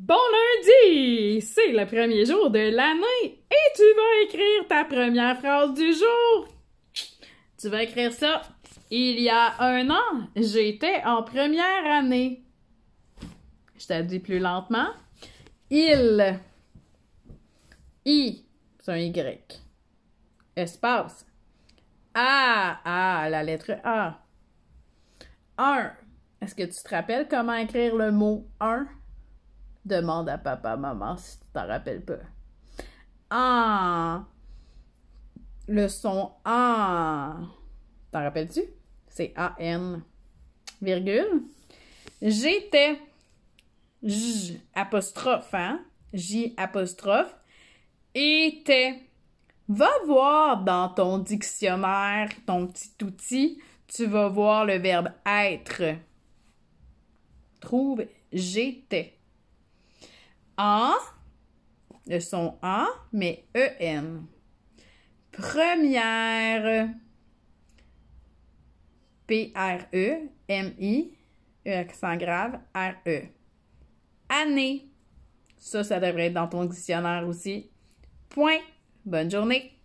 Bon lundi! C'est le premier jour de l'année et tu vas écrire ta première phrase du jour. Tu vas écrire ça. Il y a un an, j'étais en première année. Je te dis plus lentement. Il. I. C'est un Y. Espace. A. A. La lettre A. Un. Est-ce que tu te rappelles comment écrire le mot un? Demande à papa, maman si tu t'en rappelles pas. Ah! Le son A. T'en rappelles-tu? C'est A-N, virgule. J'étais. J apostrophe, hein? J apostrophe. Était. Va voir dans ton dictionnaire, ton petit outil, tu vas voir le verbe être. Trouve j'étais. A, le son A, mais EN. Première. P-R-E, M-I, E accent grave, R-E. Année. Ça, ça devrait être dans ton dictionnaire aussi. Point. Bonne journée.